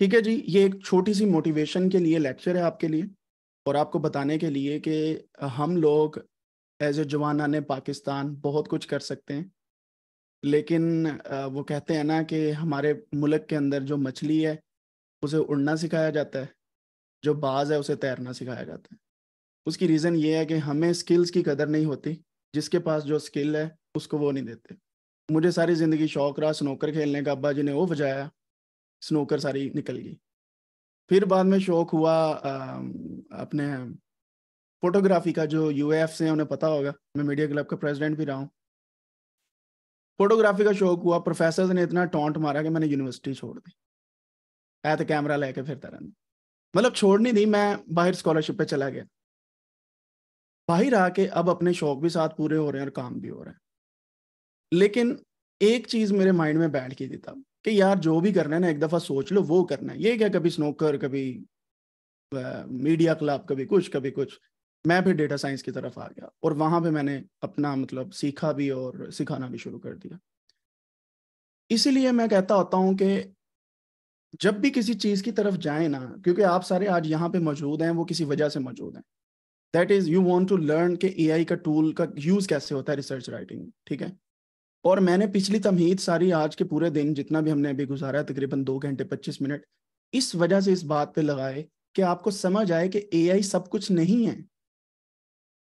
ठीक है जी ये एक छोटी सी मोटिवेशन के लिए लेक्चर है आपके लिए और आपको बताने के लिए कि हम लोग एज ए जवाना ने पाकिस्तान बहुत कुछ कर सकते हैं लेकिन वो कहते हैं ना कि हमारे मुल्क के अंदर जो मछली है उसे उड़ना सिखाया जाता है जो बाज है उसे तैरना सिखाया जाता है उसकी रीज़न ये है कि हमें स्किल्स की कदर नहीं होती जिसके पास जो स्किल है उसको वो नहीं देते मुझे सारी ज़िंदगी शौक रहा स्नोकर खेलने का अब्बा जी ने वो बजाया स्नोकर सारी निकल गई फिर बाद में शौक हुआ अपने फोटोग्राफी का जो यू एफ से उन्हें पता होगा मैं मीडिया क्लब का प्रेसिडेंट भी रहा हूँ फोटोग्राफी का शौक हुआ प्रोफेसर ने इतना टॉन्ट मारा कि मैंने यूनिवर्सिटी छोड़ दी ऐ तो कैमरा लेके फिरता रहना मतलब छोड़नी दी मैं बाहर स्कॉलरशिप पे चला गया बाहर आके अब अपने शौक भी साथ पूरे हो रहे हैं और काम भी हो रहे हैं लेकिन एक चीज मेरे माइंड में बैठ गई थी तब कि यार जो भी करना है ना एक दफा सोच लो वो करना है ये क्या कभी स्नोकर कभी मीडिया क्लब कभी कुछ कभी कुछ मैं फिर डेटा साइंस की तरफ आ गया और वहां पे मैंने अपना मतलब सीखा भी और सिखाना भी शुरू कर दिया इसीलिए मैं कहता होता हूं कि जब भी किसी चीज की तरफ जाए ना क्योंकि आप सारे आज यहाँ पे मौजूद हैं वो किसी वजह से मौजूद हैं that is you want to learn के ए का टूल का यूज कैसे होता है रिसर्च राइटिंग ठीक है और मैंने पिछली तमहीद सारी आज के पूरे दिन जितना भी हमने अभी गुजारा तकरीबन दो घंटे पच्चीस मिनट इस वजह से इस बात पे लगाए कि आपको समझ आए कि आई सब कुछ नहीं है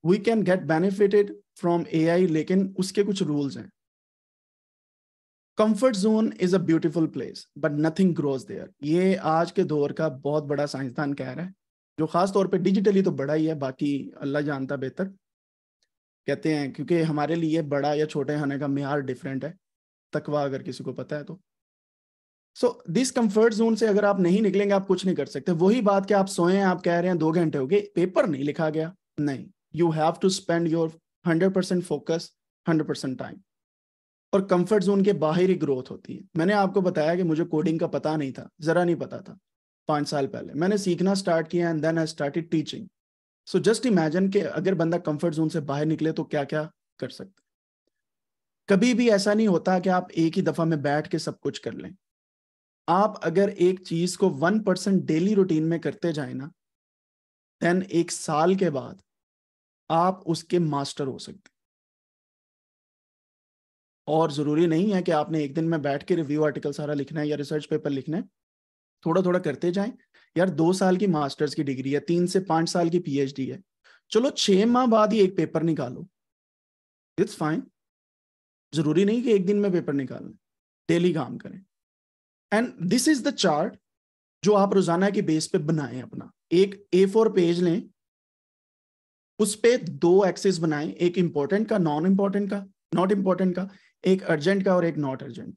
we can get benefited from I लेकिन उसके कुछ रूल्स हैं comfort zone is a beautiful place but nothing grows there ये आज के दौर का बहुत बड़ा साइंसदान कह रहा है जो खास तौर पे डिजिटली तो बड़ा ही है बाकी अल्लाह जानता बेहतर कहते हैं क्योंकि हमारे लिए बड़ा या छोटे होने का मैार डिफरेंट है तकवा अगर किसी को पता है तो सो दिस कंफर्ट जोन से अगर आप नहीं निकलेंगे आप कुछ नहीं कर सकते वही बात कि आप सोए हैं आप कह रहे हैं दो घंटे हो गए पेपर नहीं लिखा गया नहीं you have to spend your hundred percent focus hundred percent time और कंफर्ट जोन के बाहर ही ग्रोथ होती है मैंने आपको बताया कि मुझे कोडिंग का पता नहीं था जरा नहीं पता था पाँच साल पहले मैंने सीखना स्टार्ट किया and then I started teaching so just imagine के अगर बंदा कंफर्ट जोन से बाहर निकले तो क्या क्या कर सकते कभी भी ऐसा नहीं होता कि आप एक ही दफा में बैठ के सब कुछ कर लें आप अगर एक चीज को वन परसेंट डेली रूटीन में करते जाए ना देन एक साल के बाद आप उसके मास्टर हो सकते और जरूरी नहीं है कि आपने एक दिन में बैठ के रिव्यू आर्टिकल सारा लिखना है या रिसर्च पेपर लिखना है थोड़ा थोड़ा करते जाएं यार दो साल की मास्टर्स की डिग्री है तीन से पांच साल की पीएचडी है चलो छह माह बाद ही एक पेपर निकालो इट्स फाइन जरूरी नहीं कि एक दिन में पेपर लें डेली काम करें and this is the chart जो आप रोजाना के बेस पे बनाएं अपना एक ए फोर पेज लें उस पे दो एक्सेस बनाएं एक इंपॉर्टेंट का नॉन इंपॉर्टेंट का नॉट इंपॉर्टेंट का एक अर्जेंट का और एक नॉट अर्जेंट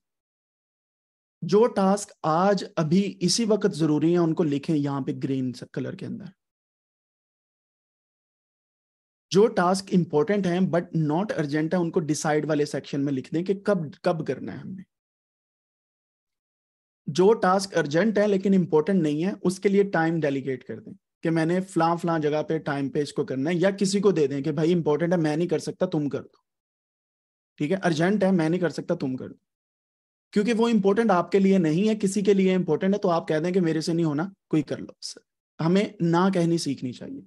जो टास्क आज अभी इसी वक्त जरूरी है उनको लिखें यहां पे ग्रीन कलर के अंदर जो टास्क इंपॉर्टेंट है बट नॉट अर्जेंट है उनको डिसाइड वाले सेक्शन में लिख दें कि कब कब करना है हमने जो टास्क अर्जेंट है लेकिन इंपॉर्टेंट नहीं है उसके लिए टाइम डेलीगेट कर दें कि मैंने फ्लां फलां जगह पे टाइम पे इसको करना है या किसी को दे दें कि भाई इंपॉर्टेंट है मैं नहीं कर सकता तुम कर दो ठीक है अर्जेंट है मैं नहीं कर सकता तुम कर दो क्योंकि वो इंपॉर्टेंट आपके लिए नहीं है किसी के लिए इंपॉर्टेंट है तो आप कह दें कि मेरे से नहीं होना कोई कर लो हमें ना कहनी सीखनी चाहिए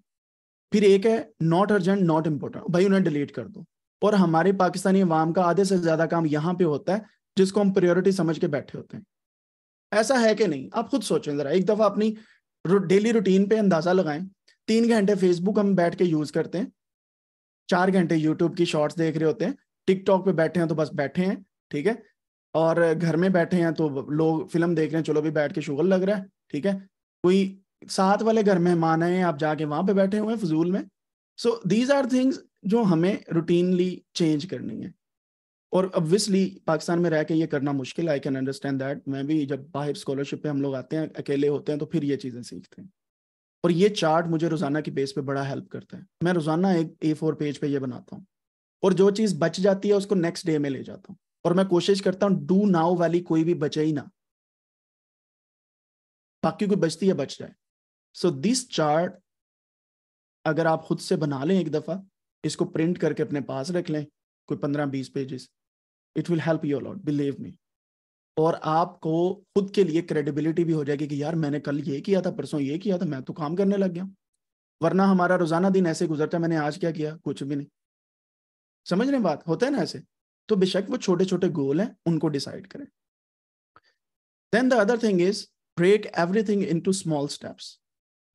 फिर एक है नॉट अर्जेंट नॉट इम्पोर्टेंट भाई उन्हें डिलीट कर दो और हमारे पाकिस्तानी अवाम का आधे से ज्यादा काम यहाँ पे होता है जिसको हम प्रियोरिटी समझ के बैठे होते हैं ऐसा है कि नहीं आप खुद सोचें जरा एक दफा अपनी डेली रूटीन पे अंदाजा लगाएं तीन घंटे फेसबुक हम बैठ के यूज करते हैं चार घंटे यूट्यूब की शॉर्ट्स देख रहे होते हैं टिकटॉक पे बैठे हैं तो बस बैठे हैं ठीक है और घर में बैठे हैं तो लोग फिल्म देख रहे हैं चलो भी बैठ के शुगर लग रहा है ठीक है कोई साथ वाले घर मेहमान आए आप जाके वहां पे बैठे हुए हैं फजूल में सो दीज आर थिंग्स जो हमें रूटीनली चेंज करनी है और ऑब्वियसली पाकिस्तान में रह के ये करना मुश्किल आई कैन अंडरस्टैंड दैट मैं भी जब बाहर स्कॉलरशिप पे हम लोग आते हैं अकेले होते हैं तो फिर ये चीज़ें सीखते हैं और ये चार्ट मुझे रोज़ाना की बेस पे बड़ा हेल्प करता है मैं रोज़ाना एक ए फोर पेज पे ये बनाता हूँ और जो चीज़ बच जाती है उसको नेक्स्ट डे में ले जाता हूँ और मैं कोशिश करता हूं डू नाउ वाली कोई भी बचे ही ना बाकी कोई बचती है बच जाए सो दिस चार्ट अगर आप खुद से बना लें एक दफा इसको प्रिंट करके अपने पास रख लें कोई पंद्रह बीस pages it will help your lot believe me और आपको खुद के लिए क्रेडिबिलिटी भी हो जाएगी कि यार मैंने कल ये किया था परसों ये किया था मैं तो काम करने लग गया वरना हमारा रोजाना दिन ऐसे गुजरता मैंने आज क्या किया कुछ भी नहीं समझ रहे बात होता है ना ऐसे तो बेशक वो छोटे छोटे गोल हैं उनको डिसाइड करें then the other thing is break everything into small steps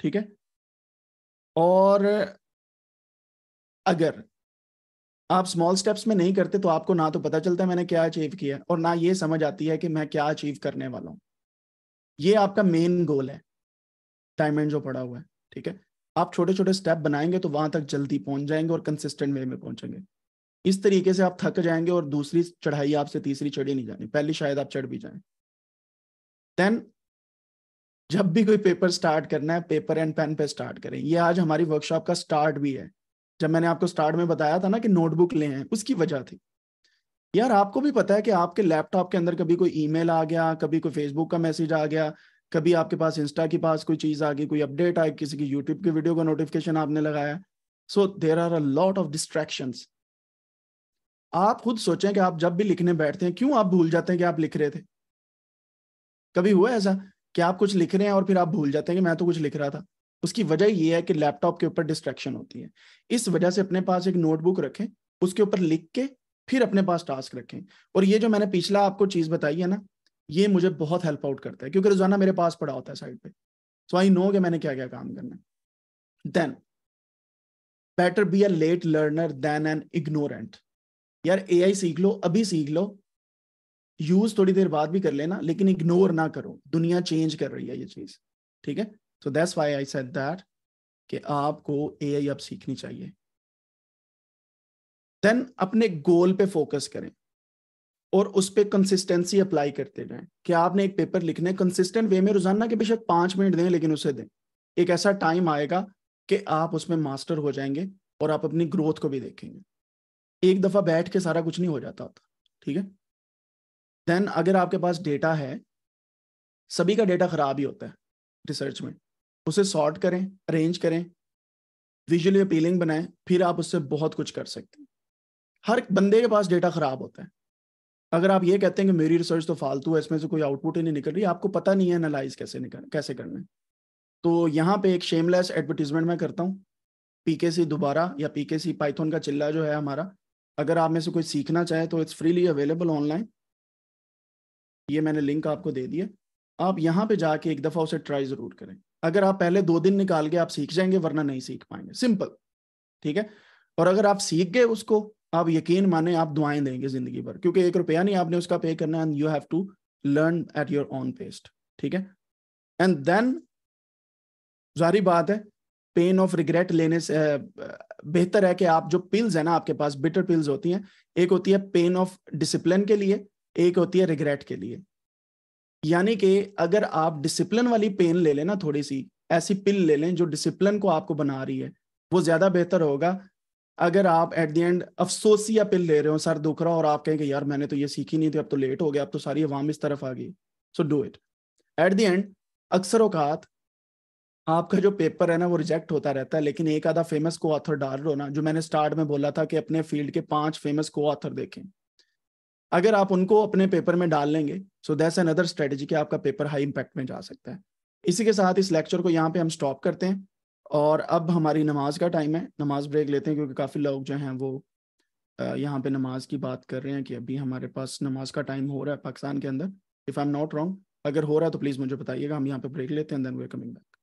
ठीक है और अगर आप स्मॉल स्टेप्स में नहीं करते तो आपको ना तो पता चलता है मैंने क्या अचीव किया और ना ये समझ आती है कि मैं क्या अचीव करने वाला हूँ ये आपका मेन गोल है डायमंड जो पड़ा हुआ है ठीक है आप छोटे छोटे स्टेप बनाएंगे तो वहां तक जल्दी पहुंच जाएंगे और कंसिस्टेंट वे में पहुंचेंगे इस तरीके से आप थक जाएंगे और दूसरी चढ़ाई आपसे तीसरी चढ़ी नहीं जानी पहली शायद आप चढ़ भी जाए देन जब भी कोई पेपर स्टार्ट करना है पेपर एंड पेन पे स्टार्ट करें ये आज हमारी वर्कशॉप का स्टार्ट भी है जब मैंने आपको स्टार्ट में बताया था ना कि नोटबुक ले हैं उसकी वजह थी यार आपको भी पता है कि आपके लैपटॉप के अंदर कभी कोई ईमेल आ गया कभी कोई फेसबुक का मैसेज आ गया कभी आपके पास इंस्टा के पास कोई चीज आ गई कोई अपडेट आई किसी की यूट्यूब की वीडियो का नोटिफिकेशन आपने लगाया so there are a lot of distractions आप खुद सोचें कि आप जब भी लिखने बैठते हैं क्यों आप भूल जाते हैं कि आप लिख रहे थे कभी हुआ ऐसा कि आप कुछ लिख रहे हैं और फिर आप भूल जाते हैं कि मैं तो कुछ लिख रहा था उसकी वजह यह है कि लैपटॉप के ऊपर डिस्ट्रैक्शन होती है इस वजह से अपने पास एक नोटबुक रखें उसके ऊपर लिख के फिर अपने पास टास्क रखें और ये जो मैंने पिछला आपको चीज बताई है ना ये मुझे बहुत हेल्प आउट करता है क्योंकि रोजाना मेरे पास पड़ा होता है साइड पे सो आई नो कि मैंने क्या क्या काम करना है then better be a late learner than an ignorant यार ए सीख लो अभी सीख लो यूज थोड़ी देर बाद भी कर लेना लेकिन इग्नोर ना करो दुनिया चेंज कर रही है ये चीज ठीक है so that's why I said that कि आपको ए अब सीखनी चाहिए देन अपने गोल पे फोकस करें और उस पर कंसिस्टेंसी अप्लाई करते जाए कि आपने एक पेपर लिखना है कंसिस्टेंट वे में रोजाना के बेशक पांच मिनट दें लेकिन उसे दें एक ऐसा टाइम आएगा कि आप उसमें मास्टर हो जाएंगे और आप अपनी ग्रोथ को भी देखेंगे एक दफा बैठ के सारा कुछ नहीं हो जाता होता ठीक है देन अगर आपके पास डेटा है सभी का डेटा खराब ही होता है रिसर्च में उसे सॉर्ट करें अरेंज करें विजुअली अपीलिंग बनाएं फिर आप उससे बहुत कुछ कर सकते हैं हर बंदे के पास डेटा खराब होता है अगर आप ये कहते हैं कि मेरी रिसर्च तो फालतू है इसमें से कोई आउटपुट ही नहीं निकल रही आपको पता नहीं है एनालाइज कैसे निकल कैसे करना है तो यहाँ पे एक शेमलेस एडवर्टीजमेंट मैं करता हूँ पीके सी दोबारा या पीके सी पाइथन का चिल्ला जो है हमारा अगर आप में से कोई सीखना चाहे तो इट्स फ्रीली अवेलेबल ऑनलाइन ये मैंने लिंक आपको दे दिया आप यहाँ पे जाके एक दफ़ा उसे ट्राई ज़रूर करें अगर आप पहले दो दिन निकाल के आप सीख जाएंगे वरना नहीं सीख पाएंगे सिंपल ठीक है और अगर आप सीख गए उसको आप यकीन माने आप दुआएं देंगे जिंदगी भर क्योंकि एक रुपया नहीं आपने उसका पे करना and you have to learn at your own pace ठीक है एंड देन जारी बात है पेन ऑफ रिग्रेट लेने से बेहतर है कि आप जो पिल्स है ना आपके पास बिटर पिल्स होती हैं एक होती है पेन ऑफ डिसिप्लिन के लिए एक होती है रिग्रेट के लिए यानी कि अगर आप डिसिप्लिन वाली पेन ले लें ना थोड़ी सी ऐसी पिल ले लें जो डिसिप्लिन को आपको बना रही है वो ज्यादा बेहतर होगा अगर आप एट द एंड अफसोसिया पिल ले रहे हो सर दुख रहा और आप कहें कि यार मैंने तो ये सीखी नहीं थी अब तो लेट हो गया अब तो सारी आवाम इस तरफ आ गई so do it at the end अक्सर औकात आपका जो पेपर है ना वो रिजेक्ट होता रहता है लेकिन एक आधा फेमस को ऑथर डाल लो ना जो मैंने स्टार्ट में बोला था कि अपने फील्ड के पांच फेमस को ऑथर देखें अगर आप उनको अपने पेपर में डाल लेंगे सो दैट्स अनदर स्ट्रेटेजी कि आपका पेपर हाई इम्पैक्ट में जा सकता है इसी के साथ इस लेक्चर को यहाँ पे हम स्टॉप करते हैं और अब हमारी नमाज का टाइम है नमाज ब्रेक लेते हैं क्योंकि काफ़ी लोग जो हैं वो यहाँ पे नमाज की बात कर रहे हैं कि अभी हमारे पास नमाज का टाइम हो रहा है पाकिस्तान के अंदर if I am not wrong अगर हो रहा है तो प्लीज़ मुझे बताइएगा हम यहाँ पे ब्रेक लेते हैं देन वे कमिंग बैक